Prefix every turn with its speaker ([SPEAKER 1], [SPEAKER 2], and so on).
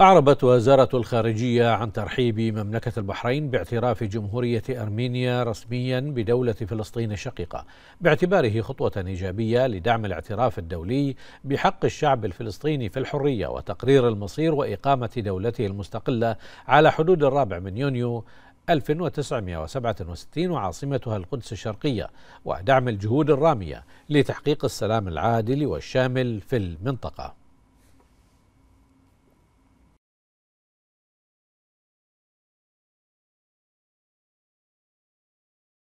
[SPEAKER 1] أعربت وزارة الخارجية عن ترحيب مملكة البحرين باعتراف جمهورية أرمينيا رسميا بدولة فلسطين الشقيقة باعتباره خطوة إيجابية لدعم الاعتراف الدولي بحق الشعب الفلسطيني في الحرية وتقرير المصير وإقامة دولته المستقلة على حدود الرابع من يونيو 1967 وعاصمتها القدس الشرقية ودعم الجهود الرامية لتحقيق السلام العادل والشامل في المنطقة